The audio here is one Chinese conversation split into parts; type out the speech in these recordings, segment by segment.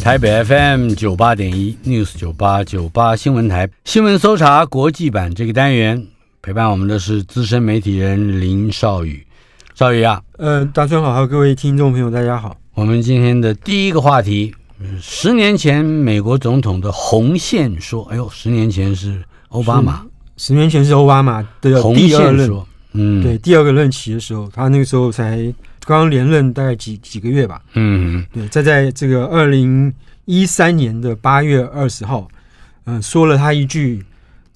台北 FM 九八点一 News 九八九八新闻台新闻搜查国际版这个单元，陪伴我们的是资深媒体人林少宇。少宇啊，呃，大家好，各位听众朋友，大家好。我们今天的第一个话题，十年前美国总统的红线说，哎呦，十年前是奥巴马，十年前是奥巴马的红线说，嗯，对，第二个任期的时候，他那个时候才。刚刚连任大概几几个月吧，嗯，对，在在这个二零一三年的八月二十号，嗯，说了他一句，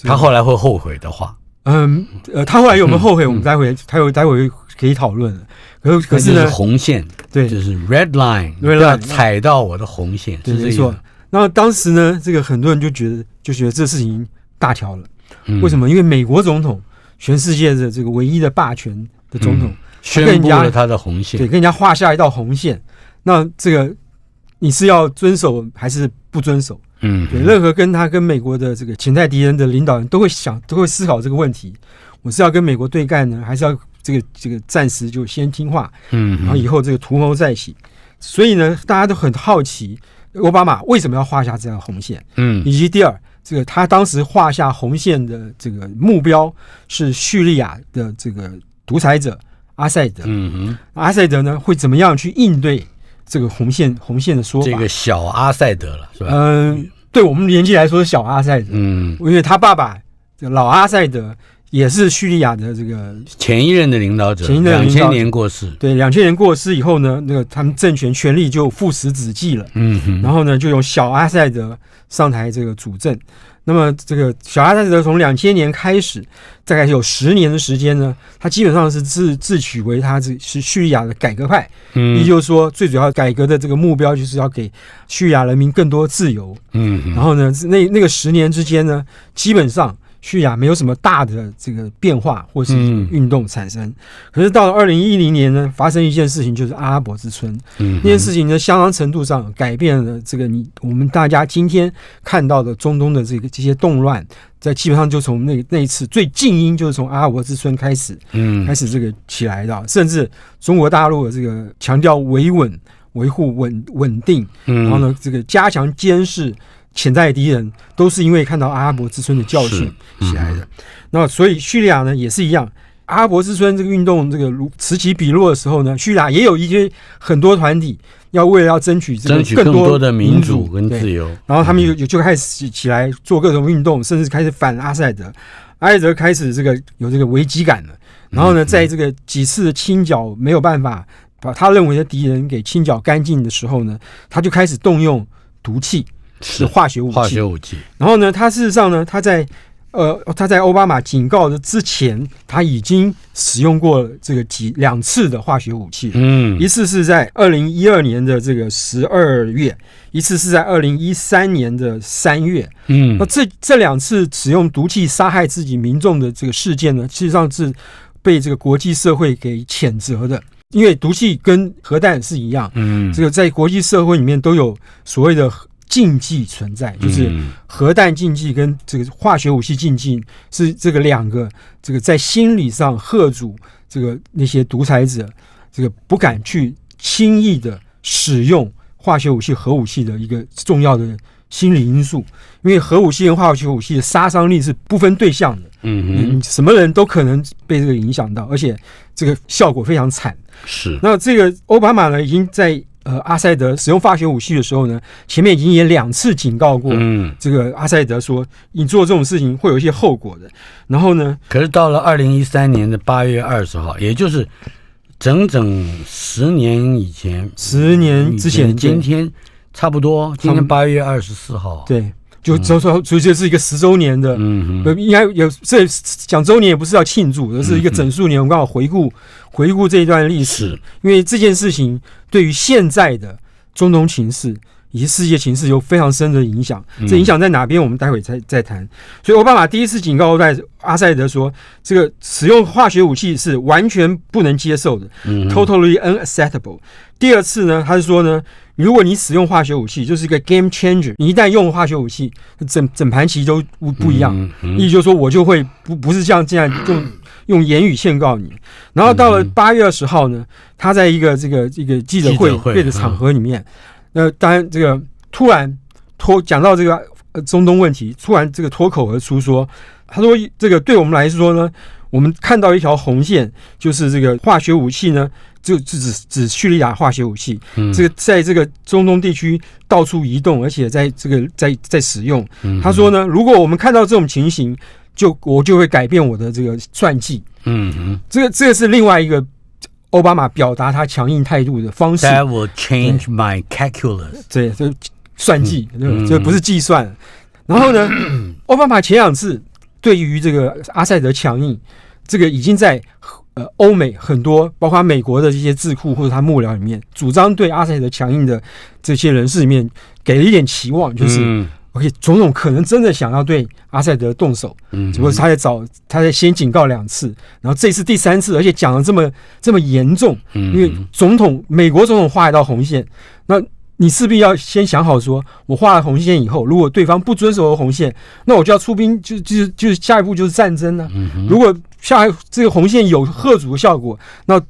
他后来会后悔的话，嗯，呃，他后来有没有后悔？我们待会他有待会可以讨论。可可是呢，红线对，就是 red line，不要踩到我的红线，就是这个。那当时呢，这个很多人就觉得，就觉得这事情大条了，为什么？因为美国总统，全世界的这个唯一的霸权。的总统宣布了他的红线，对，跟人家画下一道红线。那这个你是要遵守还是不遵守？嗯，对。任何跟他跟美国的这个潜在敌人的领导人都会想，都会思考这个问题：我是要跟美国对干呢，还是要这个这个暂时就先听话？嗯，然后以后这个图谋再起。所以呢，大家都很好奇，奥巴马为什么要画下这条红线？嗯，以及第二，这个他当时画下红线的这个目标是叙利亚的这个。独裁者阿塞德，嗯哼，阿塞德呢会怎么样去应对这个红线红线的说法？这个小阿塞德了，是吧？嗯，对我们年纪来说是小阿塞德，嗯，因为他爸爸老阿塞德也是叙利亚的这个前一任的领导者，前一任两千年过世，对，两千年过世以后呢，那个他们政权权力就父死子继了，嗯哼，然后呢就由小阿塞德上台这个主政。那么，这个小阿泰德从两千年开始，大概有十年的时间呢，他基本上是自自诩为他这是叙利亚的改革派，也就是说，最主要改革的这个目标就是要给叙利亚人民更多自由。嗯，然后呢，那那个十年之间呢，基本上。去呀，没有什么大的这个变化或是运动产生。可是到了二零一零年呢，发生一件事情，就是阿拉伯之春。嗯，那件事情呢，相当程度上改变了这个你我们大家今天看到的中东的这个这些动乱，在基本上就从那那一次最静音，就是从阿拉伯之春开始，嗯，开始这个起来的。甚至中国大陆的这个强调维稳、维护稳稳定，嗯，然后呢，这个加强监视。潜在敌人都是因为看到阿拉伯之春的教训起来的，那所以叙利亚呢也是一样。阿拉伯之春这个运动这个如此起彼落的时候呢，叙利亚也有一些很多团体要为了要争取争取更多的民主跟自由，然后他们又就开始起来做各种运动，甚至开始反阿塞德。阿塞德开始这个有这个危机感了，然后呢，在这个几次的清剿没有办法把他认为的敌人给清剿干净的时候呢，他就开始动用毒气。是化学武器，化学武器。然后呢，他事实上呢，他在呃，他在奥巴马警告的之前，他已经使用过这个几两次的化学武器。嗯，一次是在二零一二年的这个十二月，一次是在二零一三年的三月。嗯，那这这两次使用毒气杀害自己民众的这个事件呢，事实上是被这个国际社会给谴责的，因为毒气跟核弹是一样。嗯，这个在国际社会里面都有所谓的。禁忌存在，就是核弹禁忌跟这个化学武器禁忌是这个两个，这个在心理上贺阻这个那些独裁者，这个不敢去轻易的使用化学武器、核武器的一个重要的心理因素。因为核武器跟化学武器的杀伤力是不分对象的，嗯嗯，什么人都可能被这个影响到，而且这个效果非常惨。是。那这个奥巴马呢，已经在。呃，阿塞德使用化学武器的时候呢，前面已经也两次警告过，嗯，这个阿塞德说你做这种事情会有一些后果的。然后呢，可是到了二零一三年的八月二十号，也就是整整十年以前，十年之前，今天差不多，今天八月二十四号，对，就周，说直接是一个十周年的，嗯，应该有这讲周年也不是要庆祝，而是一个整数年，我们刚好回顾。回顾这一段历史，因为这件事情对于现在的中东情势以及世界情势有非常深的影响。这影响在哪边？我们待会再再谈。所以，奥巴马第一次警告在阿塞德说：“这个使用化学武器是完全不能接受的，totally unacceptable。”第二次呢，他是说呢：“如果你使用化学武器，就是一个 game changer。你一旦用化学武器，整整盘棋都不不一样。意思就是说我就会不不是像这样就。”用言语陷告你，然后到了八月二十号呢，他在一个这个这个记者会会的场合里面，那当然这个突然脱讲到这个中东问题，突然这个脱口而出说，他说这个对我们来说呢，我们看到一条红线，就是这个化学武器呢，就就指指叙利亚化学武器，这个在这个中东地区到处移动，而且在这个在在使用。他说呢，如果我们看到这种情形。就我就会改变我的这个算计，嗯，这个这个是另外一个奥巴马表达他强硬态度的方式。That will change my calculus。对，就算计，就不是计算。然后呢，奥巴马前两次对于这个阿塞德强硬，这个已经在呃欧美很多，包括美国的这些智库或者他幕僚里面，主张对阿塞德强硬的这些人士里面，给了一点期望，就是。而且总统可能真的想要对阿塞德动手，嗯，不过他在找他在先警告两次，然后这次第三次，而且讲的这么这么严重，嗯，因为总统美国总统画一道红线，那你势必要先想好，说我画了红线以后，如果对方不遵守红线，那我就要出兵，就就是就是下一步就是战争呢。如果下这个红线有贺阻的效果，那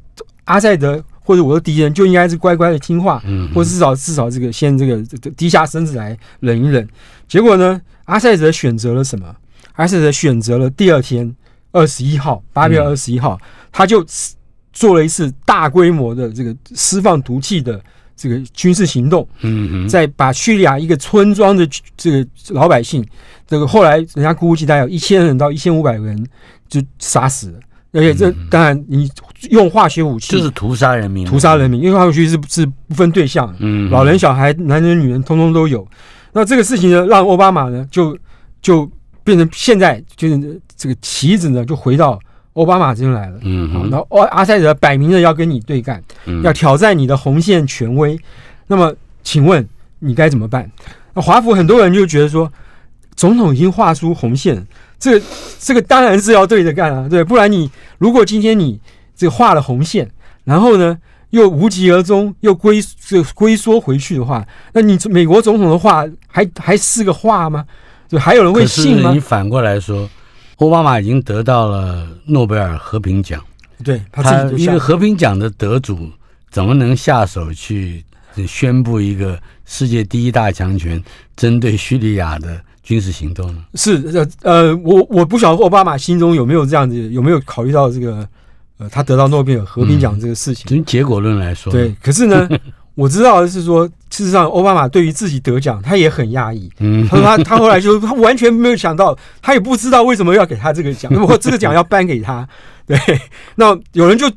阿塞德。或者我的敌人就应该是乖乖的听话，嗯，或至少至少这个先这个低下身子来忍一忍。结果呢，阿塞德选择了什么？阿塞德选择了第二天二十一号，八月二十一号，他就做了一次大规模的这个释放毒气的这个军事行动，嗯，在把叙利亚一个村庄的这个老百姓，这个后来人家估计大概有一千人到一千五百个人就杀死了。而且这当然，你用化学武器就是屠杀人民，屠杀人民，因为化学武器是是不分对象，嗯，老人、小孩、男人、女人，通通都有。那这个事情呢，让奥巴马呢就就变成现在就是这个棋子呢就回到奥巴马这边来了，嗯然后阿阿塞德摆明了要跟你对干，要挑战你的红线权威。那么请问你该怎么办？那华府很多人就觉得说，总统已经画出红线。这个这个当然是要对着干啊，对，不然你如果今天你这画了红线，然后呢又无疾而终，又归这归缩回去的话，那你美国总统的话还还是个话吗？就还有人会信吗？你反过来说，奥巴马已经得到了诺贝尔和平奖，对他一个和平奖的得主，怎么能下手去宣布一个世界第一大强权针对叙利亚的？军事行动是呃呃，我我不晓得奥巴马心中有没有这样子，有没有考虑到这个呃，他得到诺贝尔和平奖这个事情。从结果论来说，对。可是呢，我知道是说，事实上奥巴马对于自己得奖，他也很压抑。嗯，他说他他后来就他完全没有想到，他也不知道为什么要给他这个奖，那 么这个奖要颁给他。对，那有人就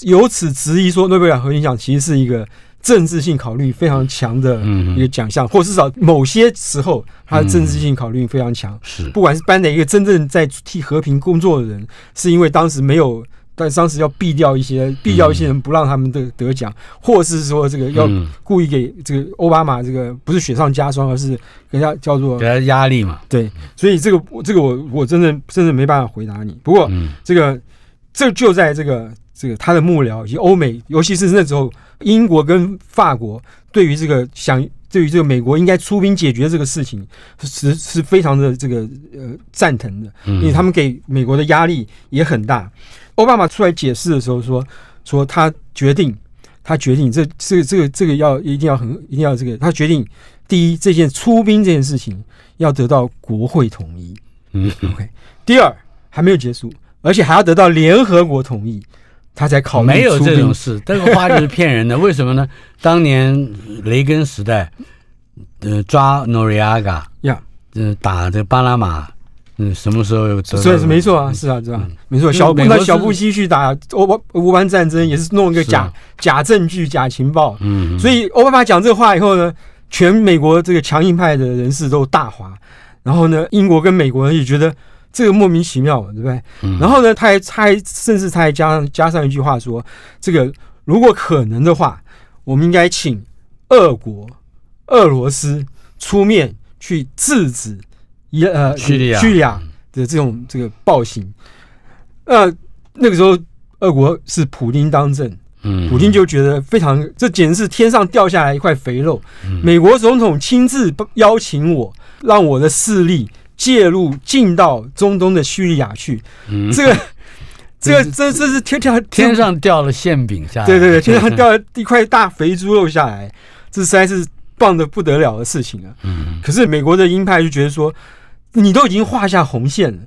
由此质疑说，诺贝尔和平奖其实是一个。政治性考虑非常强的一个奖项，或至少某些时候，它政治性考虑非常强。是，不管是颁给一个真正在替和平工作的人，是因为当时没有，但当时要避掉一些，避掉一些人，不让他们得得奖，或是说这个要故意给这个奥巴马这个不是雪上加霜，而是人家叫做给他压力嘛。对，所以这个这个我我真的真的没办法回答你。不过这个这就在这个这个他的幕僚以及欧美，尤其是那时候。英国跟法国对于这个想对于这个美国应该出兵解决这个事情是是非常的这个呃赞同的，因为他们给美国的压力也很大。奥巴马出来解释的时候说说他决定他决定这这这个这个要一定要很一定要这个他决定第一这件出兵这件事情要得到国会同意，嗯，OK。第二还没有结束，而且还要得到联合国同意。他才考虑没有这种事，这个话就是骗人的。为什么呢？当年雷根时代，呃，抓诺瑞亚嘎，呃，打这巴拿马，嗯，什么时候有？所以是没错啊，是啊，是啊，没错，小布小布希去打欧巴，欧巴战争也是弄一个假假证据、假情报。嗯，所以奥巴马讲这话以后呢，全美国这个强硬派的人士都大哗，然后呢，英国跟美国人也觉得。这个莫名其妙，对不对？然后呢，他还他还甚至他还加上加上一句话说：“这个如果可能的话，我们应该请俄国、俄罗斯出面去制止伊呃叙利亚的这种这个暴行。”呃，那个时候俄国是普京当政，嗯，普京就觉得非常，这简直是天上掉下来一块肥肉。美国总统亲自邀请我，让我的势力。介入进到中东的叙利亚去，这个，这个，这这是天天天上掉了馅饼下来，对对对，天上掉了一块大肥猪肉下来，这实在是棒的不得了的事情啊。嗯，可是美国的鹰派就觉得说，你都已经画下红线了，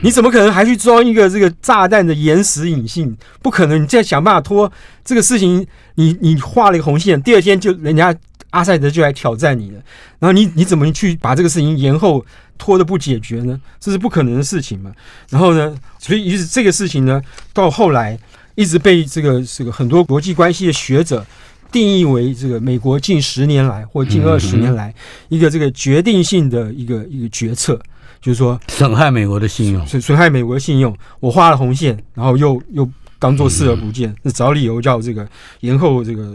你怎么可能还去装一个这个炸弹的延时引信？不可能，你再想办法拖这个事情。你你画了一个红线，第二天就人家阿塞德就来挑战你了，然后你你怎么去把这个事情延后？拖着不解决呢，这是不可能的事情嘛。然后呢，所以于是这个事情呢，到后来一直被这个这个很多国际关系的学者定义为这个美国近十年来或近二十年来一个这个决定性的一个一个决策，就是说损害美国的信用，损损害美国的信用。我画了红线，然后又又。当做视而不见，找理由叫这个延后这个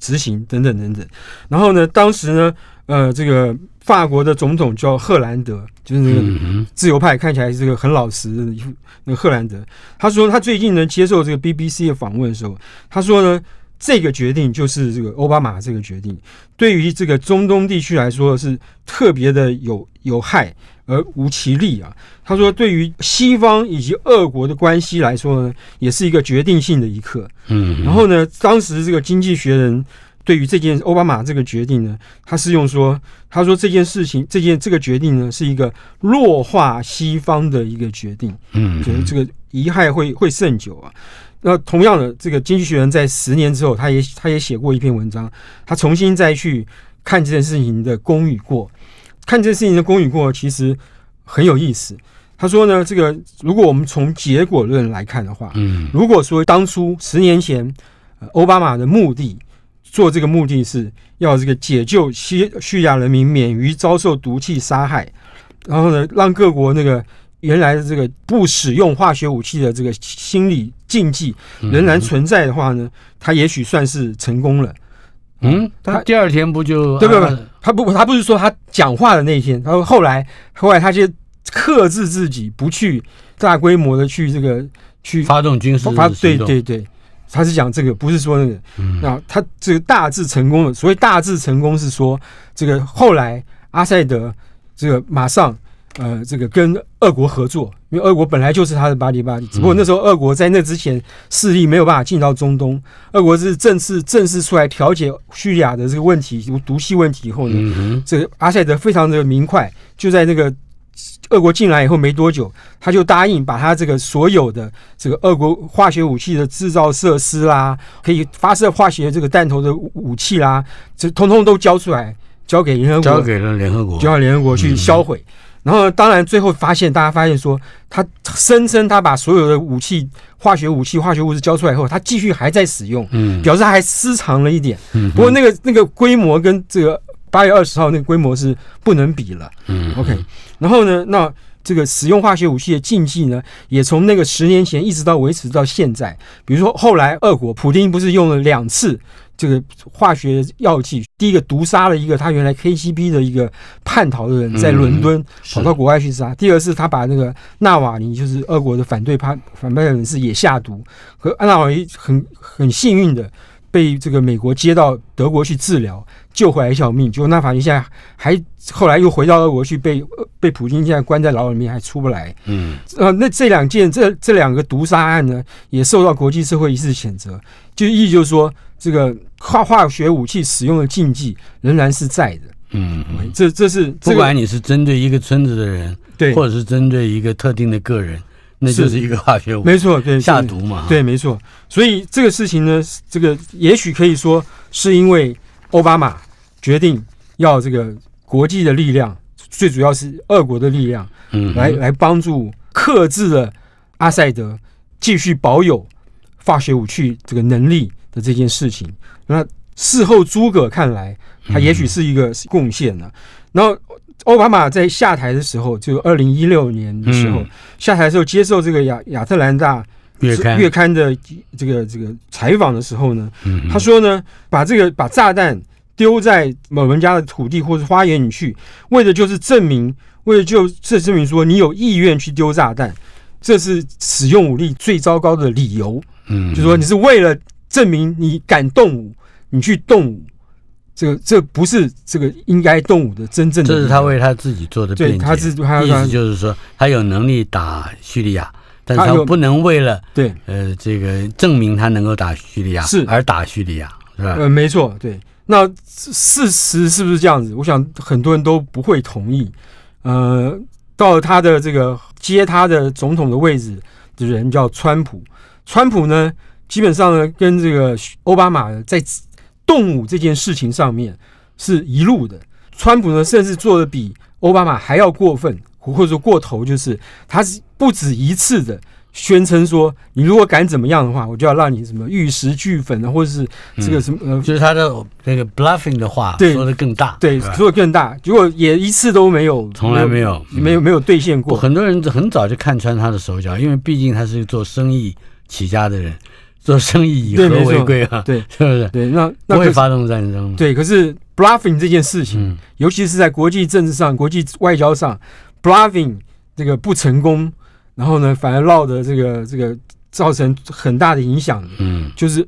执行等等等等。然后呢，当时呢，呃，这个法国的总统叫赫兰德，就是那个自由派，看起来是个很老实。的那个兰德他说，他最近呢接受这个 BBC 的访问的时候，他说呢，这个决定就是这个奥巴马这个决定，对于这个中东地区来说是特别的有有害。而无其利啊！他说，对于西方以及俄国的关系来说呢，也是一个决定性的一刻。嗯。然后呢，当时这个《经济学人》对于这件奥巴马这个决定呢，他是用说：“他说这件事情，这件这个决定呢，是一个弱化西方的一个决定。嗯，觉得这个遗害会会甚久啊。那同样的，这个《经济学人》在十年之后，他也他也写过一篇文章，他重新再去看这件事情的功与过。”看这件事情的功与过，其实很有意思。他说呢，这个如果我们从结果论来看的话，嗯，如果说当初十年前奥巴马的目的做这个目的是要这个解救西叙利亚人民免于遭受毒气杀害，然后呢，让各国那个原来的这个不使用化学武器的这个心理禁忌仍然存在的话呢，他也许算是成功了。嗯，他第二天不就对不对？他不，他不是说他讲话的那一天，他说后来，后来他就克制自己，不去大规模的去这个去发动军事发，对对对，他是讲这个，不是说那个。那他这个大致成功了，所谓大致成功是说这个后来阿塞德这个马上。呃，这个跟俄国合作，因为俄国本来就是他的巴黎巴只不过那时候俄国在那之前势力没有办法进到中东，俄国是正式正式出来调解叙利亚的这个问题，如毒气问题以后呢，这个阿塞德非常的明快，就在那个俄国进来以后没多久，他就答应把他这个所有的这个俄国化学武器的制造设施啦，可以发射化学这个弹头的武器啦，这通通都交出来，交给联合国，交给了联合国，交联合国去销毁。然后，当然，最后发现，大家发现说，他声称他把所有的武器、化学武器、化学物质交出来以后，他继续还在使用，嗯，表示他还私藏了一点，嗯，不过那个那个规模跟这个八月二十号那个规模是不能比了，嗯，OK，然后呢，那这个使用化学武器的禁忌呢，也从那个十年前一直到维持到现在，比如说后来俄国普京不是用了两次。这个化学药剂，第一个毒杀了一个他原来 KGB 的一个叛逃的人，在伦敦跑到国外去杀。第二是他把那个纳瓦尼，就是俄国的反对派反派人士也下毒。和纳瓦尼很很幸运的。被这个美国接到德国去治疗，救回来一条命。结果那法正现在还后来又回到俄国去，被被普京现在关在牢里面还出不来。嗯，呃，那这两件这这两个毒杀案呢，也受到国际社会一次谴责。就意就是说，这个化化学武器使用的禁忌仍然是在的。嗯，这这是不管你是针对一个村子的人，对，或者是针对一个特定的个人。那就是一个化学武器，没错，对，下毒嘛，对，没错。所以这个事情呢，这个也许可以说是因为奥巴马决定要这个国际的力量，最主要是俄国的力量，嗯，来来帮助克制了阿塞德继续保有化学武器这个能力的这件事情。那事后诸葛看来，他也许是一个贡献呢。那。奥巴马在下台的时候，就二零一六年的时候下台时候接受这个亚亚特兰大月月刊的这个这个采访的时候呢，他说呢，把这个把炸弹丢在某人家的土地或者花园里去，为的就是证明，为了就这证明说你有意愿去丢炸弹，这是使用武力最糟糕的理由。嗯，就说你是为了证明你敢动武，你去动武。这个这不是这个应该动武的真正的，这是他为他自己做的辩解。对，他是意思就是说他有能力打叙利亚，但他不能为了对呃这个证明他能够打叙利亚，是而打叙利亚是吧？呃，没错，对。那事实是不是这样子？我想很多人都不会同意。呃，到他的这个接他的总统的位置的人叫川普，川普呢基本上呢跟这个奥巴马在。动物这件事情上面是一路的，川普呢甚至做的比奥巴马还要过分，或者说过头，就是他是不止一次的宣称说，你如果敢怎么样的话，我就要让你什么玉石俱焚啊，或者是这个什么呃，就是他的那个 bluffing 的话说的更大，对，说更大，结果也一次都没有，从来没有，没有没有兑现过，很多人很早就看穿他的手脚，因为毕竟他是做生意起家的人。做生意以和为贵啊，对，是不是？对，那不会发动战争对，可是 bluffing 这件事情，尤其是在国际政治上、国际外交上，bluffing 这个不成功，然后呢，反而落得这个这个造成很大的影响。嗯，就是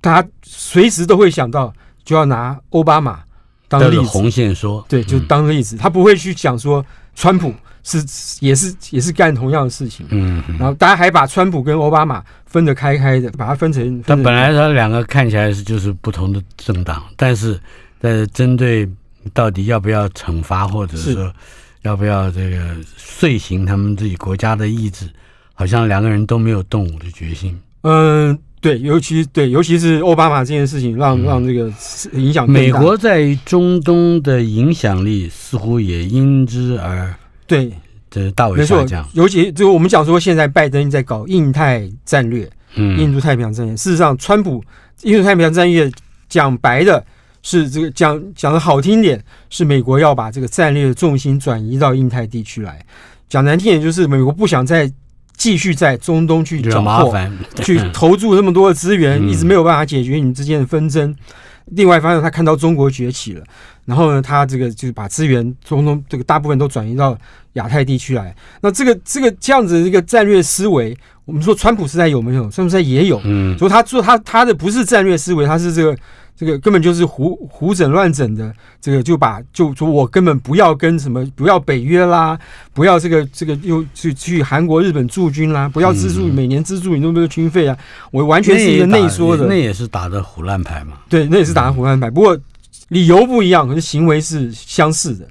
大家随时都会想到，就要拿奥巴马当例子，红线说，对，就当例子，他不会去讲说川普。是也是也是干同样的事情，嗯，然后大家还把川普跟奥巴马分得开开的，把它分成。但本来他两个看起来是就是不同的政党，但是但是针对到底要不要惩罚，或者说要不要这个遂行他们自己国家的意志，好像两个人都没有动武的决心。嗯，对，尤其对尤其是奥巴马这件事情，让让这个影响美国在中东的影响力似乎也因之而。对，这是大伟没错，尤其就我们讲说，现在拜登在搞印太战略，嗯，印度太平洋战略。事实上，川普印度太平洋战略讲白的是，这个讲讲的好听点，是美国要把这个战略的重心转移到印太地区来。讲难听点，就是美国不想再继续在中东去找麻烦，去 投注那么多的资源，一直没有办法解决你们之间的纷争。另外一方面，他看到中国崛起了。然后呢，他这个就是把资源从中这个大部分都转移到亚太地区来。那这个这个这样子的一个战略思维，我们说川普时代有没有？川普时代也有，嗯，所以他做他他的不是战略思维，他是这个这个根本就是胡胡整乱整的。这个就把就说我根本不要跟什么，不要北约啦，不要这个这个又去去韩国、日本驻军啦，不要资助每年资助你那么多军费啊，我完全是一个内缩的，那也是打的胡乱牌嘛。对，那也是打的胡乱牌，不过。理由不一样，可是行为是相似的。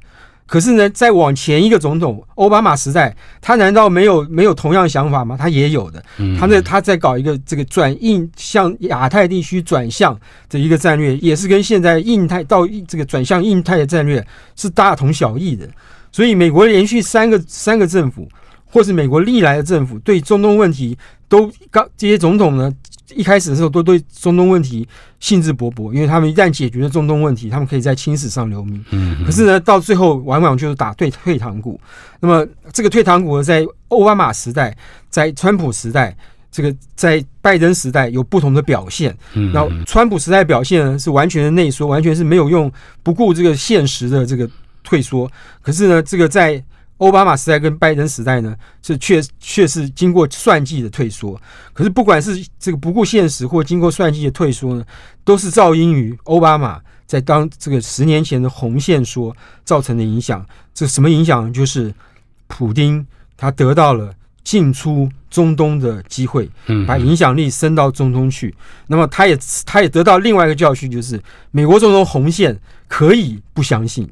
可是呢，再往前一个总统奥巴马时代，他难道没有没有同样想法吗？他也有的，他在他在搞一个这个转印向亚太地区转向的一个战略，也是跟现在印太到这个转向印太的战略是大同小异的。所以，美国连续三个三个政府。或是美国历来的政府对中东问题都刚这些总统呢，一开始的时候都对中东问题兴致勃勃，因为他们一旦解决了中东问题，他们可以在青史上留名。嗯，可是呢，到最后往往就是打退退堂鼓。那么这个退堂鼓在奥巴马时代、在川普时代、这个在拜登时代有不同的表现。嗯，后川普时代表现呢是完全的内缩，完全是没有用，不顾这个现实的这个退缩。可是呢，这个在。奥巴马时代跟拜登时代呢，是确确是经过算计的退缩。可是不管是这个不顾现实或经过算计的退缩呢，都是噪音于奥巴马在当这个十年前的红线说造成的影响。这什么影响？就是普丁他得到了进出中东的机会，把影响力伸到中东去。那么他也他也得到另外一个教训，就是美国总统红线可以不相信。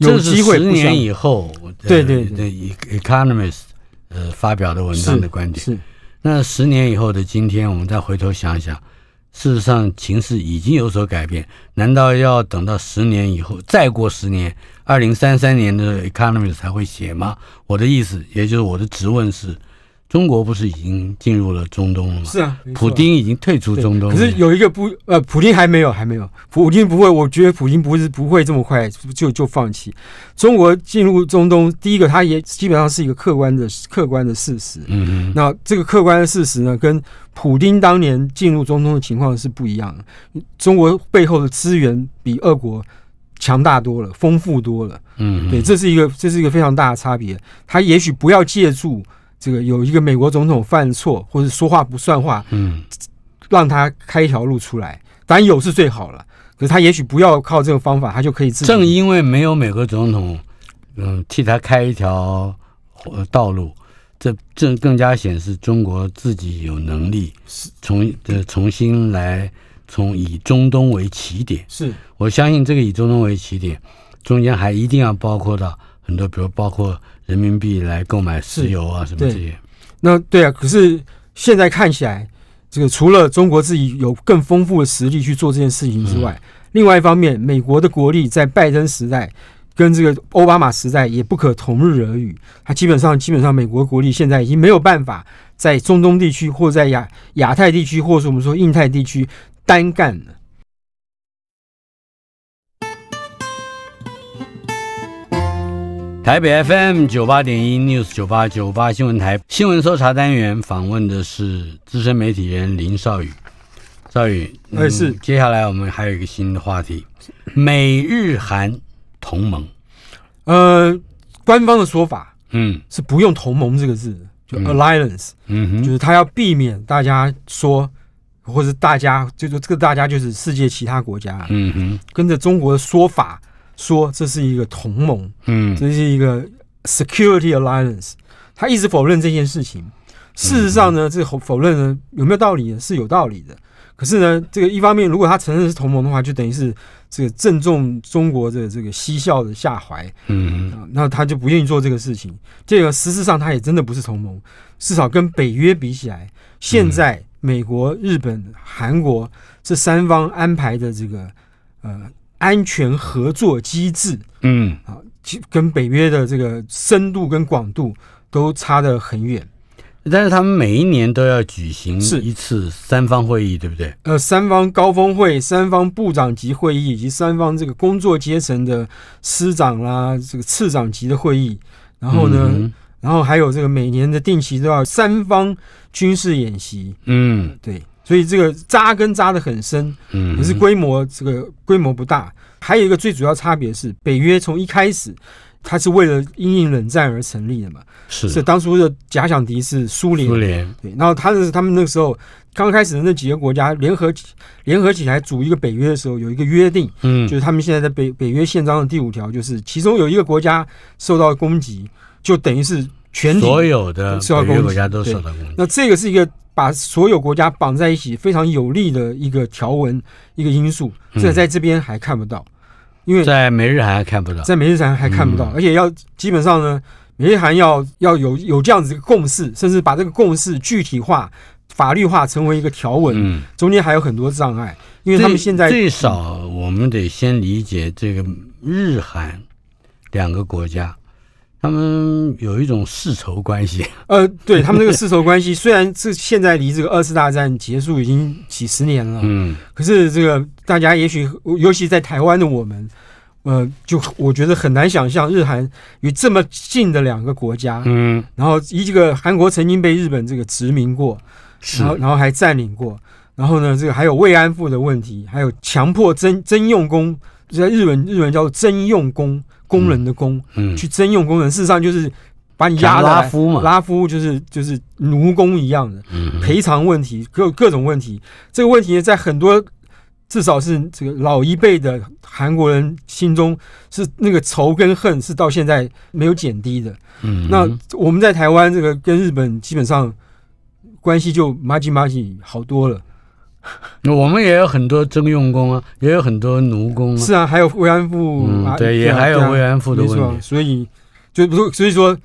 这是十年以后对对对 economist 呃发表的文章的观点。是，那十年以后的今天，我们再回头想想，事实上情势已经有所改变。难道要等到十年以后，再过十年，二零三三年的 economist 才会写吗？我的意思，也就是我的质问是。中国不是已经进入了中东了吗？是啊，普京已经退出中东。可是有一个不，呃，普京还没有，还没有，普京不会，我觉得普京不是不会这么快就就放弃。中国进入中东，第一个，他也基本上是一个客观的客观的事实。嗯嗯。那这个客观的事实呢，跟普京当年进入中东的情况是不一样的。中国背后的资源比俄国强大多了，丰富多了。嗯。对，这是一个这是一个非常大的差别。他也许不要借助。这个有一个美国总统犯错或者说话不算话，嗯，让他开一条路出来，当然有是最好了。可是他也许不要靠这个方法，他就可以自正因为没有美国总统，嗯，替他开一条道路，这正更加显示中国自己有能力，从呃重新来，从以中东为起点。是我相信这个以中东为起点，中间还一定要包括到很多，比如包括。人民币来购买石油啊，什么这些？那对啊，可是现在看起来，这个除了中国自己有更丰富的实力去做这件事情之外，另外一方面，美国的国力在拜登时代跟这个奥巴马时代也不可同日而语。它基本上，基本上，美国国力现在已经没有办法在中东地区，或者在亚亚太地区，或者我们说印太地区单干了。台北 FM 九八点一 News 九八九八新闻台新闻搜查单元访问的是资深媒体人林少宇，少宇，哎是，接下来我们还有一个新的话题，美日韩同盟，呃，官方的说法，嗯，是不用“同盟”这个字，就 alliance，嗯哼，就是他要避免大家说，或者大家就说这个大家就是世界其他国家，嗯哼，跟着中国的说法。说这是一个同盟，嗯，这是一个 security alliance。他一直否认这件事情。事实上呢，这否否认呢有没有道理？是有道理的。可是呢，这个一方面，如果他承认是同盟的话，就等于是这个正中中国的这个嬉笑的下怀，嗯嗯。那他就不愿意做这个事情。这个事实上，他也真的不是同盟，至少跟北约比起来，现在美国、日本、韩国这三方安排的这个呃。安全合作机制，嗯，啊，跟北约的这个深度跟广度都差得很远，但是他们每一年都要举行一次三方会议，对不对？呃，三方高峰会、三方部长级会议以及三方这个工作阶层的师长啦，这个次长级的会议，然后呢，然后还有这个每年的定期都要三方军事演习，嗯，对。所以这个扎根扎的很深，嗯，可是规模这个规模不大。还有一个最主要差别是，北约从一开始，它是为了应对冷战而成立的嘛，是，是当初的假想敌是苏联，苏联，对。然后他是他们那时候刚开始的那几个国家联合起联合起来组一个北约的时候，有一个约定，嗯，就是他们现在在北北约宪章的第五条，就是其中有一个国家受到攻击，就等于是全所有的北约国家都受到攻击。那这个是一个。把所有国家绑在一起非常有利的一个条文，一个因素，这在这边还看不到，因为在美日韩还看不到，在美日韩还看不到，而且要基本上呢，美日韩要要有有这样子共识，甚至把这个共识具体化、法律化，成为一个条文，嗯、中间还有很多障碍，因为他们现在最少我们得先理解这个日韩两个国家。他们有一种世仇关系，呃，对他们这个世仇关系，虽然是现在离这个二次大战结束已经几十年了，嗯，可是这个大家也许，尤其在台湾的我们，呃，就我觉得很难想象日韩与这么近的两个国家，嗯，然后以这个韩国曾经被日本这个殖民过，是，然后还占领过，然后呢，这个还有慰安妇的问题，还有强迫征征用工，在日本日本叫做征用工。工人的工，去征用工人，事实上就是把你压拉夫嘛，拉夫就是就是奴工一样的赔偿问题，各各种问题。这个问题呢，在很多至少是这个老一辈的韩国人心中，是那个仇跟恨是到现在没有减低的。嗯，那我们在台湾这个跟日本基本上关系就马吉马吉好多了。那 我们也有很多征用工啊，也有很多奴工。是啊，还有慰安妇。嗯，对，也还有慰安妇的问题。所以，就所以说，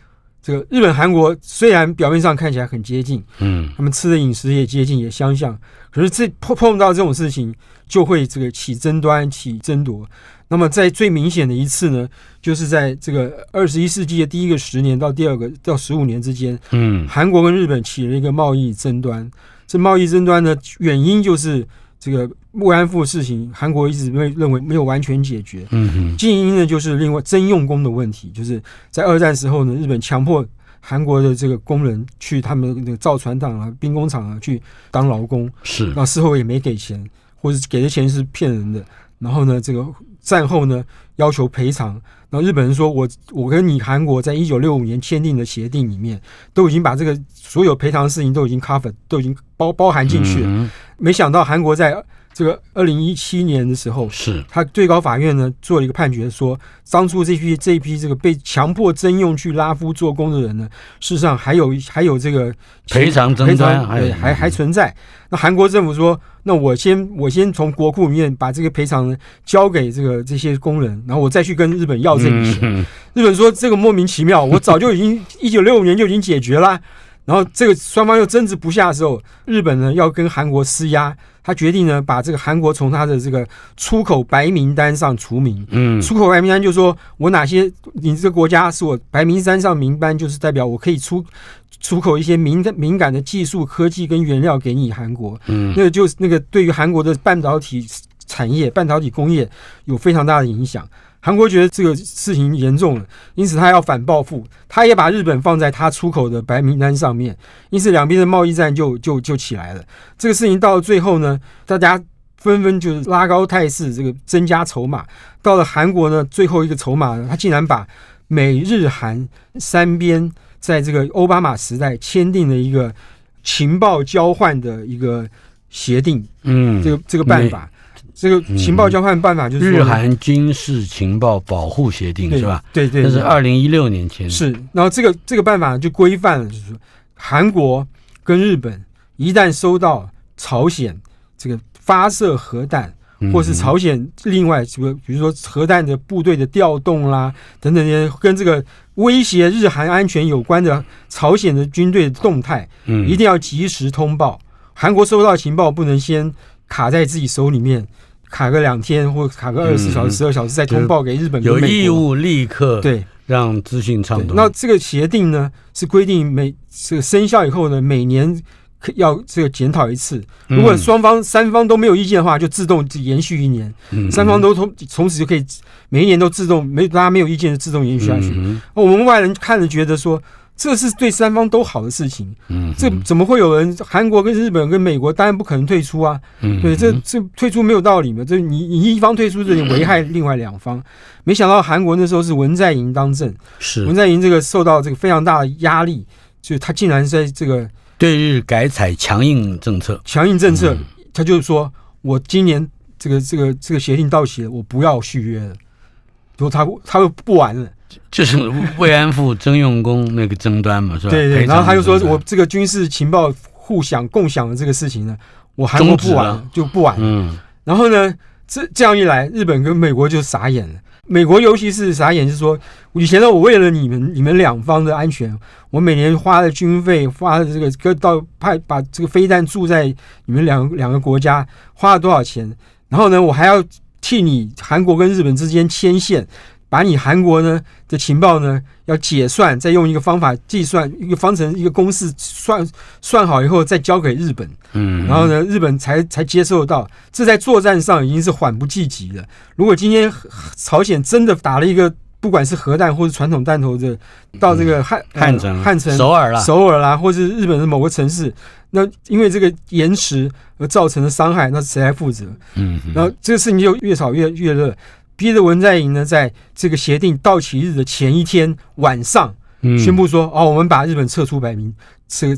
这个日本、韩国虽然表面上看起来很接近，嗯，他们吃的饮食也接近，也相像，可是这碰碰到这种事情就会这个起争端、起争夺。那么，在最明显的一次呢，就是在这个二十一世纪的第一个十年到第二个到十五年之间，嗯，韩国跟日本起了一个贸易争端。这贸易争端的原因就是这个慰安妇的事情，韩国一直没认为没有完全解决。嗯嗯。近因呢，就是另外征用工的问题，就是在二战时候呢，日本强迫韩国的这个工人去他们那个造船厂啊、兵工厂啊去当劳工。是。那事后也没给钱，或者给的钱是骗人的。然后呢，这个战后呢，要求赔偿。然后日本人说：“我我跟你韩国在一九六五年签订的协定里面，都已经把这个所有赔偿事情都已经 cover，都已经包包含进去。了。没想到韩国在。”这个二零一七年的时候，是，他最高法院呢做了一个判决，说当初这批这一批这个被强迫征用去拉夫做工的人呢，事实上还有还有这个赔偿赔偿还还还存在。那韩国政府说，那我先我先从国库里面把这个赔偿交给这个这些工人，然后我再去跟日本要这笔钱。日本说这个莫名其妙，我早就已经 一九六五年就已经解决了，然后这个双方又争执不下的时候，日本呢要跟韩国施压。他决定呢，把这个韩国从他的这个出口白名单上除名。嗯，出口白名单就是说我哪些你这个国家是我白名单上名单，就是代表我可以出出口一些敏敏感的技术、科技跟原料给你韩国。嗯，那个就是那个对于韩国的半导体产业、半导体工业有非常大的影响。韩国觉得这个事情严重了，因此他要反报复，他也把日本放在他出口的白名单上面，因此两边的贸易战就就就起来了。这个事情到了最后呢，大家纷纷就是拉高态势，这个增加筹码。到了韩国呢，最后一个筹码，他竟然把美日韩三边在这个奥巴马时代签订了一个情报交换的一个协定，嗯，这个这个办法。这个情报交换办法就是日韩军事情报保护协定是吧？对对，这是二零一六年签的。是，然后这个这个办法就规范了，就是说韩国跟日本一旦收到朝鲜这个发射核弹，或是朝鲜另外这个比如说核弹的部队的调动啦，等等些跟这个威胁日韩安全有关的朝鲜的军队动态，嗯，一定要及时通报。韩国收到情报不能先卡在自己手里面。卡个两天，或卡个二十四小时、十二小时，再通报给日本、有义务立刻对让资讯畅通。那这个协定呢，是规定每这个生效以后呢，每年要这个检讨一次。如果双方三方都没有意见的话，就自动延续一年。三方都从从此就可以每一年都自动没大家没有意见就自动延续下去。我们外人看着觉得说。这是对三方都好的事情，嗯，这怎么会有人韩国跟日本跟美国当然不可能退出啊，嗯，对，这这退出没有道理嘛？这你你一方退出，这危害另外两方。没想到韩国那时候是文在寅当政，是文在寅这个受到这个非常大的压力，就他竟然在这个对日改采强硬政策，强硬政策，他就是说我今年这个这个这个协定到期，了，我不要续约了，就他他会不玩了。就是慰安妇征用工那个争端嘛，是吧？对对。然后他又说：“我这个军事情报互享共享的这个事情呢，我国不玩就不玩嗯。然后呢，这这样一来，日本跟美国就傻眼了。美国尤其是傻眼，就说以前呢，我为了你们你们两方的安全，我每年花的军费，花的这个跟到派把这个飞弹驻在你们两两个国家，花了多少钱？然后呢，我还要替你韩国跟日本之间牵线。把你韩国呢的情报呢要解算，再用一个方法计算一个方程一个公式算算好以后再交给日本，嗯，然后呢日本才才接受到，这在作战上已经是缓不济急了。如果今天朝鲜真的打了一个，不管是核弹或者传统弹头的，到这个汉汉城汉城首尔啦首尔啦，或是日本的某个城市，那因为这个延迟而造成的伤害，那谁来负责？嗯，然后这个事情就越吵越越热。逼着文在寅呢，在这个协定到期日的前一天晚上，宣布说：“哦，我们把日本撤出白名这个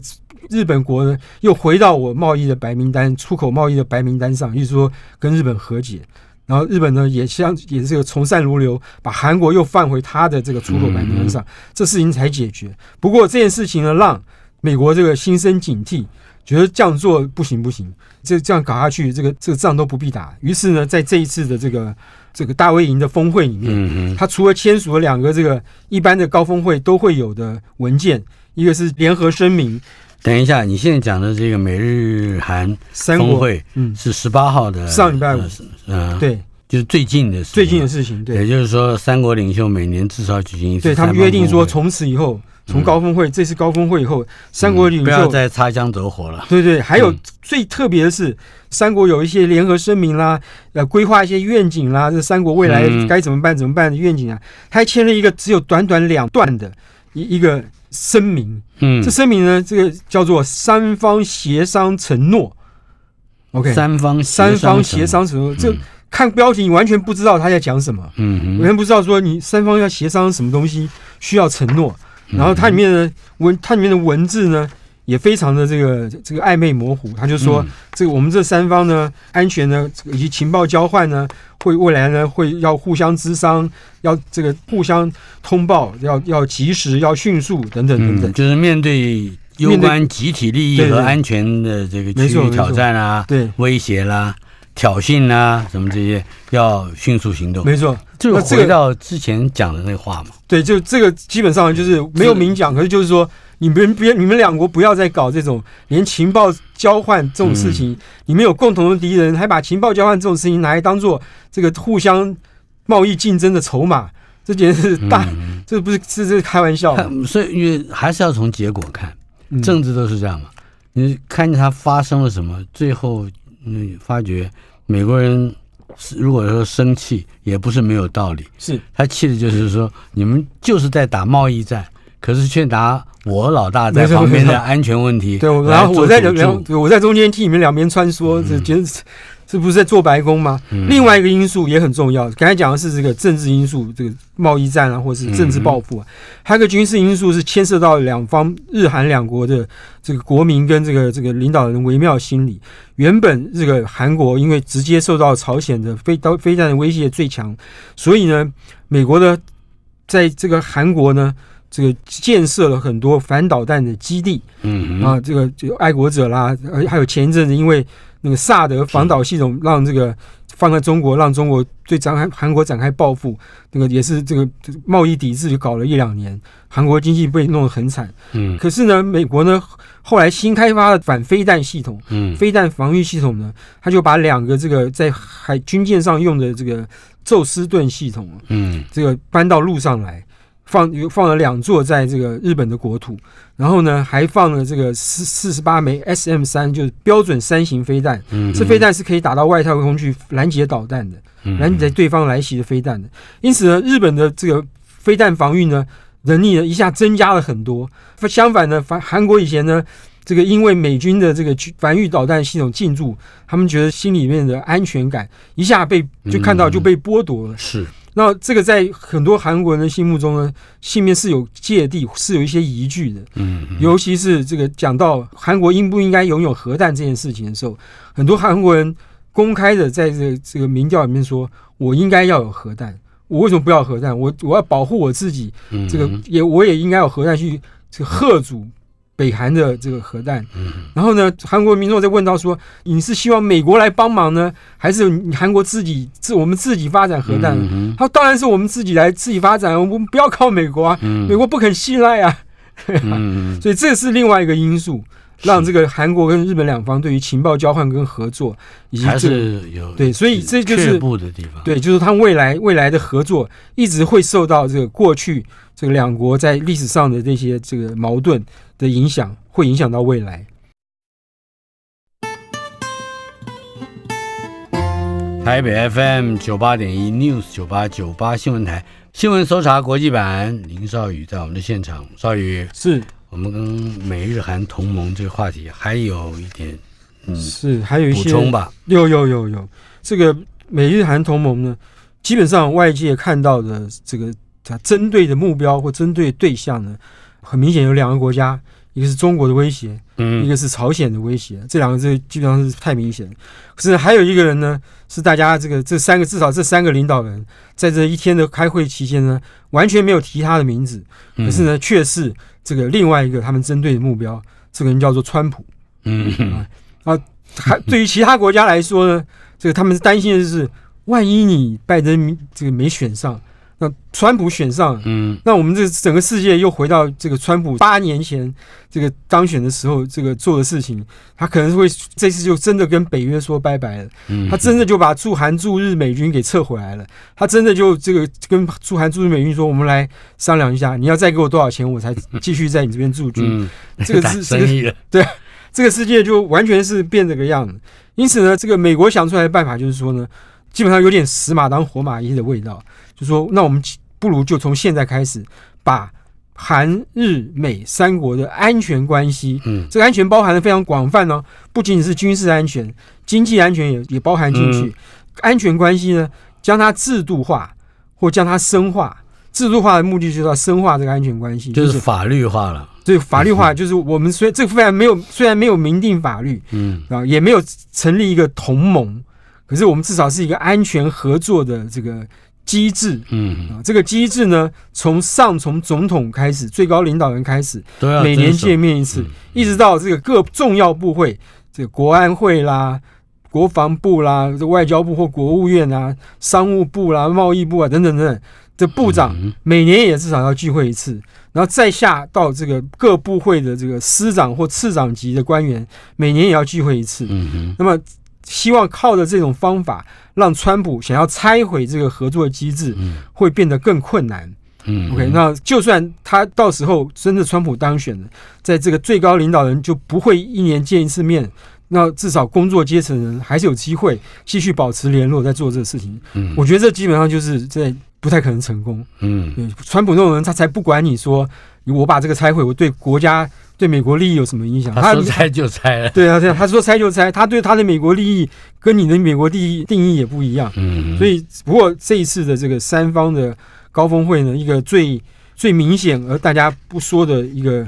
日本国呢又回到我贸易的白名单、出口贸易的白名单上，意思说跟日本和解。然后日本呢，也相也是个从善如流，把韩国又放回他的这个出口白名单上，这事情才解决。不过这件事情呢，让美国这个心生警惕，觉得这样做不行不行，这这样搞下去，这个这个仗都不必打。于是呢，在这一次的这个。这个大卫营的峰会里面，他除了签署了两个这个一般的高峰会都会有的文件，一个是联合声明。等一下，你现在讲的这个美日韩峰会是十八号的上礼拜五，嗯，对。就是最近的事最近的事情，对，也就是说，三国领袖每年至少举行一次。对他们约定说，从此以后，从高峰会这次高峰会以后，三国领袖不要再擦枪走火了。对对，还有最特别的是，三国有一些联合声明啦，呃，规划一些愿景啦，这三国未来该怎么办怎么办的愿景啊，还签了一个只有短短两段的一一个声明。嗯，这声明呢，这个叫做三方协商承诺。OK，三方三方协商承诺就。看标题，你完全不知道他在讲什么。嗯，完全不知道说你三方要协商什么东西，需要承诺。然后它里面的文，它里面的文字呢，也非常的这个这个暧昧模糊。他就说，这个我们这三方呢，安全呢，以及情报交换呢，会未来呢会要互相磋商，要这个互相通报，要要及时，要迅速等等等等。就是面对有关集体利益和安全的这个区域挑战啊，对威胁啦。挑衅啊，什么这些要迅速行动。没错，就是回到之前讲的那个话嘛。对，就这个基本上就是没有明讲，可是就是说你们别你们两国不要再搞这种连情报交换这种事情。你们有共同的敌人，还把情报交换这种事情拿来当做这个互相贸易竞争的筹码，这简直是大，这不是这是开玩笑。所以你还是要从结果看，政治都是这样嘛。你看见它发生了什么，最后你发觉。美国人是如果说生气也不是没有道理，是他气的就是说你们就是在打贸易战，可是却拿我老大在旁边的安全问题，对，然后我在两我在中间替你们两边穿梭，这简直这不是在做白宫吗？另外一个因素也很重要。刚才讲的是这个政治因素，这个贸易战啊，或是政治报复啊，还有个军事因素是牵涉到两方日韩两国的这个国民跟这个这个领导人微妙心理。原本这个韩国因为直接受到朝鲜的飞刀飞弹的威胁最强，所以呢，美国呢在这个韩国呢这个建设了很多反导弹的基地。嗯啊，这个就爱国者啦，还有前一阵子因为。那个萨德防导系统让这个放在中国，让中国对展开韩国展开报复，那个也是这个贸易抵制就搞了一两年，韩国经济被弄得很惨。嗯，可是呢，美国呢后来新开发的反飞弹系统，嗯，飞弹防御系统呢，他就把两个这个在海军舰上用的这个宙斯盾系统，嗯，这个搬到陆上来，放放了两座在这个日本的国土。然后呢，还放了这个四四十八枚 S M 三，就是标准三型飞弹。嗯，这飞弹是可以打到外太空去拦截导弹的，拦截对方来袭的飞弹的。因此，呢，日本的这个飞弹防御呢，人力呢一下增加了很多。相反呢，反韩国以前呢，这个因为美军的这个防御导弹系统进驻，他们觉得心里面的安全感一下被就看到就被剥夺了。是。那这个在很多韩国人的心目中呢，心面是有芥蒂，是有一些疑惧的。嗯，尤其是这个讲到韩国应不应该拥有核弹这件事情的时候，很多韩国人公开的在这这个民调里面说：“我应该要有核弹，我为什么不要核弹？我我要保护我自己，这个也我也应该有核弹去这个吓阻。”北韩的这个核弹，然后呢，韩国民众在问到说：“你是希望美国来帮忙呢，还是你韩国自己自我们自己发展核弹？”他说：“当然是我们自己来自己发展，我们不要靠美国啊，美国不肯信赖啊。” 所以这是另外一个因素，让这个韩国跟日本两方对于情报交换跟合作，还是有对，所以这就是不的地方。对，就是他们未来未来的合作一直会受到这个过去这个两国在历史上的这些这个矛盾。的影响会影响到未来。台北 FM 九八点一 News 九八九八新闻台新闻搜查国际版，林少宇在我们的现场。少宇是我们跟美日韩同盟这个话题还有一点，嗯，是还有一些补充吧？有有有有，这个美日韩同盟呢，基本上外界看到的这个它针对的目标或针对对象呢。很明显有两个国家，一个是中国的威胁，嗯，一个是朝鲜的威胁，这两个这基本上是太明显可是还有一个人呢，是大家这个这三个至少这三个领导人，在这一天的开会期间呢，完全没有提他的名字，可是呢，却是这个另外一个他们针对的目标，这个人叫做川普，嗯啊，还对于其他国家来说呢，这个他们是担心的就是，万一你拜登这个没选上。那川普选上，嗯，那我们这整个世界又回到这个川普八年前这个当选的时候，这个做的事情，他可能会这次就真的跟北约说拜拜了，嗯，他真的就把驻韩驻日美军给撤回来了，他真的就这个跟驻韩驻日美军说，我们来商量一下，你要再给我多少钱，我才继续在你这边驻军，这个是 生意，对，这个世界就完全是变这个样，子，因此呢，这个美国想出来的办法就是说呢，基本上有点死马当活马医的味道。就说，那我们不如就从现在开始，把韩日美三国的安全关系，嗯，这个安全包含的非常广泛哦，不仅仅是军事安全，经济安全也也包含进去。安全关系呢，将它制度化，或将它深化。制度化的目的就是要深化这个安全关系，就是法律化了。对，法律化就是我们虽这个虽然没有，虽然没有明定法律，嗯，啊，也没有成立一个同盟，可是我们至少是一个安全合作的这个。机制，嗯啊，这个机制呢，从上从总统开始，最高领导人开始，都要每年见面一次，一直到这个各重要部会，这个国安会啦、国防部啦、外交部或国务院啊、商务部啦、贸易部啊等等等等的部长，每年也至少要聚会一次，然后再下到这个各部会的这个司长或次长级的官员，每年也要聚会一次，嗯那么。希望靠着这种方法，让川普想要拆毁这个合作机制，会变得更困难。OK，那就算他到时候真的川普当选了，在这个最高领导人就不会一年见一次面，那至少工作阶层人还是有机会继续保持联络，在做这个事情。我觉得这基本上就是在不太可能成功。嗯，川普这种人，他才不管你说。我把这个拆毁，我对国家对美国利益有什么影响？他说拆就拆了。对啊，对啊，他说拆就拆，他对他的美国利益跟你的美国利益定义也不一样。嗯，所以不过这一次的这个三方的高峰会呢，一个最最明显而大家不说的一个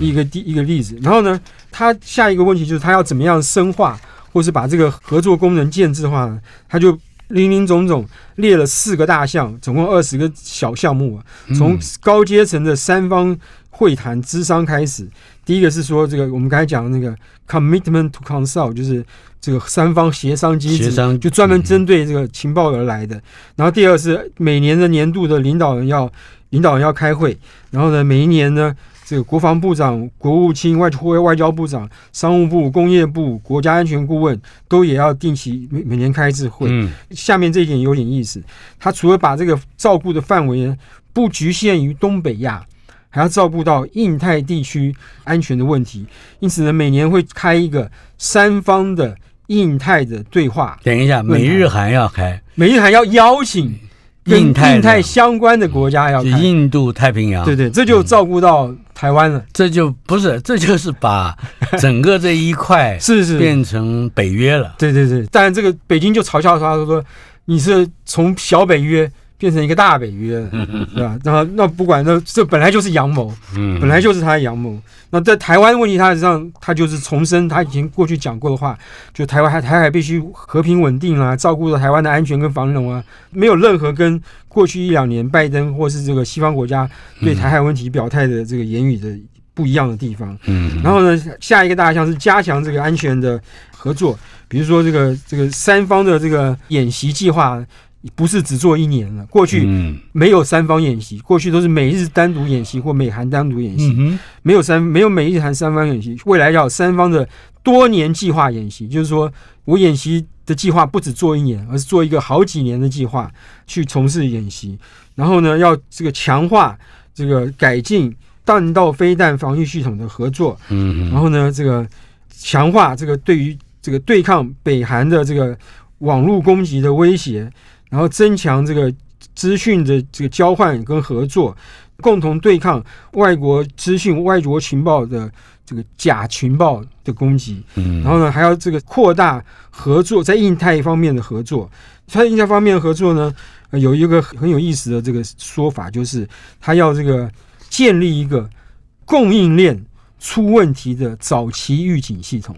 一个第一个例子。然后呢，他下一个问题就是他要怎么样深化，或是把这个合作功能建制化呢？他就。林林总总列了四个大项，总共二十个小项目啊。从高阶层的三方会谈、资商开始，第一个是说这个我们刚才讲的那个 commitment to consult，就是这个三方协商机制，就专门针对这个情报而来的。然后第二是每年的年度的领导人要领导人要开会，然后呢每一年呢。这个国防部长、国务卿、外会外交部长、商务部、工业部、国家安全顾问都也要定期每每年开一次会。嗯，下面这一点有点意思，他除了把这个照顾的范围呢不局限于东北亚，还要照顾到印太地区安全的问题，因此呢每年会开一个三方的印太的对话。等一下，美日韩要开，美日韩要邀请。印太相关的国家要印度太平洋，对对，这就照顾到台湾了。这就不是，这就是把 整个这一块 是是变成北约了。对对对，但这个北京就嘲笑他说你是从小北约。变成一个大北约，对吧？那那不管那这本来就是阳谋，本来就是他的阳谋。那在台湾问题，他实际上他就是重申他以前过去讲过的话，就台湾台海必须和平稳定啊，照顾着台湾的安全跟繁荣啊，没有任何跟过去一两年拜登或是这个西方国家对台海问题表态的这个言语的不一样的地方。嗯。然后呢，下一个大项是加强这个安全的合作，比如说这个这个三方的这个演习计划。不是只做一年了。过去没有三方演习，过去都是美日单独演习或美韩单独演习，没有三没有美日韩三方演习。未来要三方的多年计划演习，就是说我演习的计划不止做一年，而是做一个好几年的计划去从事演习。然后呢，要这个强化这个改进弹道飞弹防御系统的合作，然后呢，这个强化这个对于这个对抗北韩的这个网络攻击的威胁。然后增强这个资讯的这个交换跟合作，共同对抗外国资讯、外国情报的这个假情报的攻击。然后呢，还要这个扩大合作，在印太方面的合作。在印太方面合作呢，有一个很有意思的这个说法，就是他要这个建立一个供应链出问题的早期预警系统。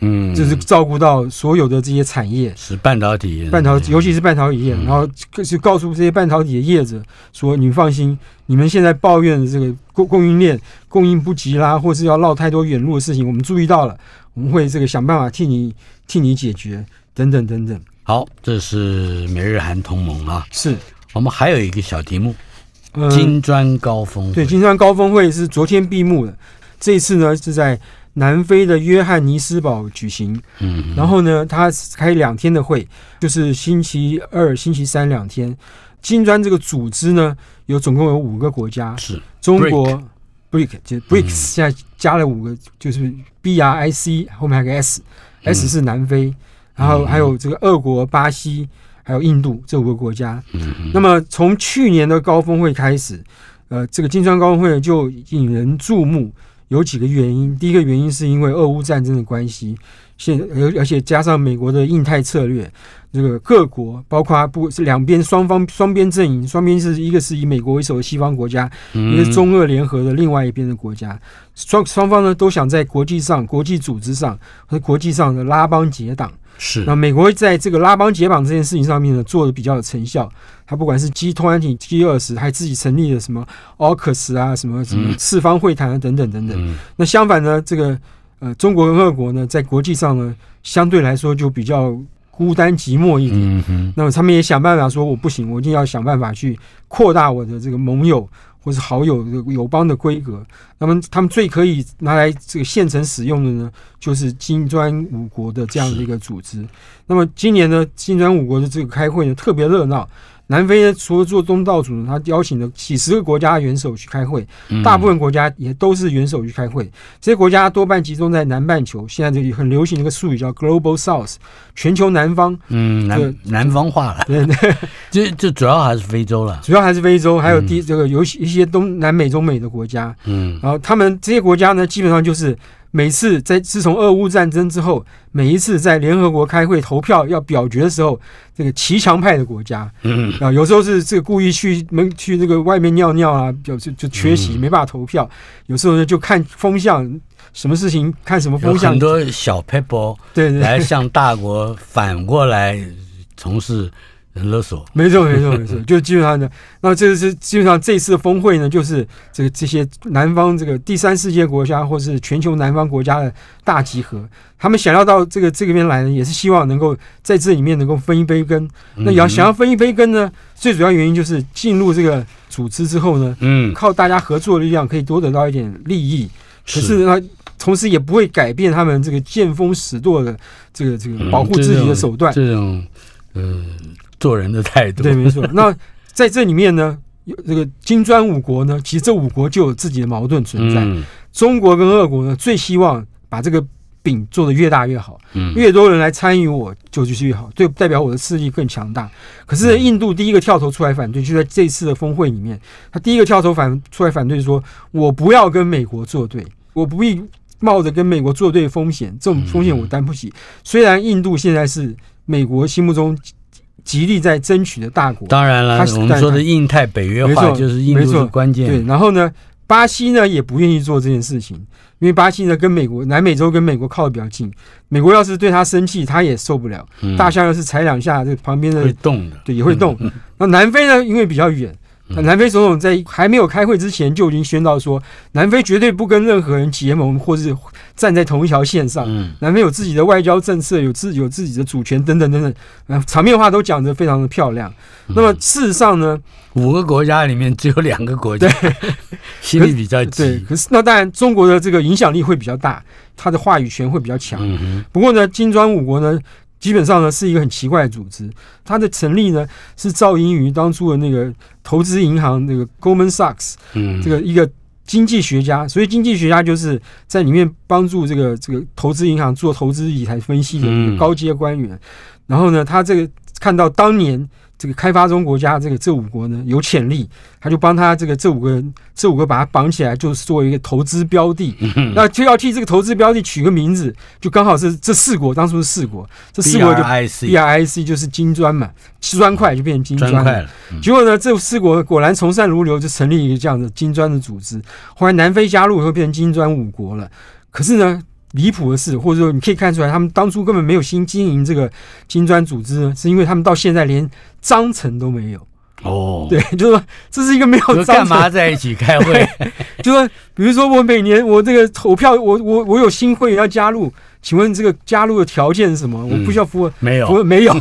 嗯，就是照顾到所有的这些产业，是半导体、半导体，尤其是半导体业。然后就告诉这些半导体的业者说：“你放心，你们现在抱怨的这个供供应链供应不及啦，或是要绕太多远路的事情，我们注意到了，我们会这个想办法替你替你解决，等等等等。”好，这是美日韩同盟啊。是我们还有一个小题目，金砖高峰。对，金砖高峰会是昨天闭幕的，这一次呢是在。南非的约翰尼斯堡举行，嗯，然后呢，他开两天的会，就是星期二、星期三两天。金砖这个组织呢，有总共有五个国家，是中国，break 就 breaks 现在加了五个，就是 B R I C 后面还有个 S，S 是南非，然后还有这个俄国、巴西、还有印度这五个国家。那么从去年的高峰会开始，呃，这个金砖高峰会就引人注目。有几个原因，第一个原因是因为俄乌战争的关系。现而而且加上美国的印太策略，这个各国包括不两边双方双边阵营，双边是一个是以美国为首的西方国家，个是中俄联合的另外一边的国家。双双方呢都想在国际上、国际组织上和国际上的拉帮结党。是那美国在这个拉帮结党这件事情上面呢做的比较有成效。他不管是 G 安体 G 二十，还自己成立了什么奥克斯啊，什么什么四方会谈啊等等等等。那相反呢这个。呃，中国和俄国呢，在国际上呢，相对来说就比较孤单寂寞一点。那么他们也想办法说我不行，我一定要想办法去扩大我的这个盟友或是好友友邦的规格。那么他们最可以拿来这个现成使用的呢，就是金砖五国的这样的一个组织。那么今年呢，金砖五国的这个开会呢，特别热闹。南非呢，除了做东道主，他邀请了几十个国家元首去开会，大部分国家也都是元首去开会。这些国家多半集中在南半球。现在这里很流行一个术语叫 “Global South”，全球南方。嗯，南南方化了。对，这这 主要还是非洲了，主要还是非洲，还有第这个有其一些东南美、中美的国家。嗯，然后他们这些国家呢，基本上就是。每次在自从俄乌战争之后，每一次在联合国开会投票要表决的时候，这个骑墙派的国家，嗯，啊，有时候是这个故意去门去那个外面尿尿啊，就就缺席没办法投票；有时候呢，就看风向，什么事情看什么风向，很多小 people 对来向大国反过来从事。勒索，没错，没错，没错，就基本上呢。那这是基本上这次峰会呢，就是这个这些南方这个第三世界国家，或是全球南方国家的大集合。他们想要到这个这个边来呢，也是希望能够在这里面能够分一杯羹。那要想要分一杯羹呢，最主要原因就是进入这个组织之后呢，嗯，靠大家合作力量可以多得到一点利益。是。可是呢，同时也不会改变他们这个见风使舵的这个这个保护自己的手段。这种，嗯。做人的态度对，没错。那在这里面呢，有这个金砖五国呢，其实这五国就有自己的矛盾存在。中国跟俄国呢，最希望把这个饼做的越大越好，嗯，越多人来参与我就就是越好，对，代表我的势力更强大。可是印度第一个跳头出来反对，就在这次的峰会里面，他第一个跳头反出来反对，说我不要跟美国作对，我不必冒着跟美国作对风险，这种风险我担不起。虽然印度现在是美国心目中。极力在争取的大国，当然了，我们说的印太北约化就是印度是关键。对，然后呢，巴西呢也不愿意做这件事情，因为巴西呢跟美国南美洲跟美国靠的比较近，美国要是对他生气，他也受不了。大象要是踩两下，这旁边的会动的，对，也会动。那南非呢，因为比较远。南非总统在还没有开会之前就已经宣告说，南非绝对不跟任何人结盟，或是站在同一条线上。南非有自己的外交政策，有自有自己的主权等等等等。那场面话都讲得非常的漂亮。那么事实上呢，五个国家里面只有两个国家，心里比较急。对，可是那当然中国的这个影响力会比较大，它的话语权会比较强。不过呢，金砖五国呢？基本上呢是一个很奇怪的组织，它的成立呢是噪音于当初的那个投资银行那个 Goldman Sachs，这个一个经济学家，所以经济学家就是在里面帮助这个这个投资银行做投资理财分析的个高阶官员，然后呢他这个。看到当年这个开发中国家这个这五国呢有潜力，他就帮他这个这五个这五个把他绑起来，就是作为一个投资标的。那就要替这个投资标的取个名字，就刚好是这四国，当初是四国，这四国就 BRIC 就是金砖嘛，砖块就变成金砖了。结果呢，这四国果然从善如流，就成立一个这样的金砖的组织。后来南非加入以后，变成金砖五国了。可是呢？离谱的事，或者说你可以看出来，他们当初根本没有心经营这个金砖组织，是因为他们到现在连章程都没有。哦，对，就是说这是一个没有。干嘛在一起开会？就说，比如说我每年我这个投票，我我我有新会员要加入，请问这个加入的条件是什么？我不需要服务，没有，没有。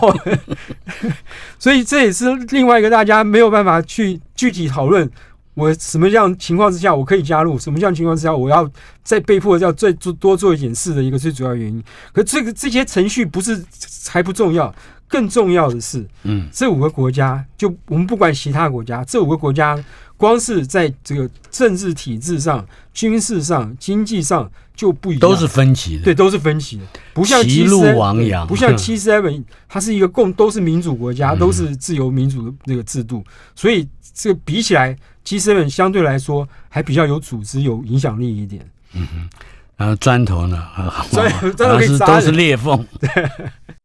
所以这也是另外一个大家没有办法去具体讨论。我什么样情况之下我可以加入？什么样情况之下我要再被迫要再做多做一点事的一个最主要原因。可这个这些程序不是还不重要，更重要的是，嗯，这五个国家就我们不管其他国家，这五个国家光是在这个政治体制上、军事上、经济上就不一样，都是分歧的，对，都是分歧的，不像七路王一样，不像七 seven，它是一个共都是民主国家，都是自由民主的那个制度，所以这个比起来。其实，相对来说还比较有组织、有影响力一点。嗯，然后砖头呢？砖 砖头是都是裂缝。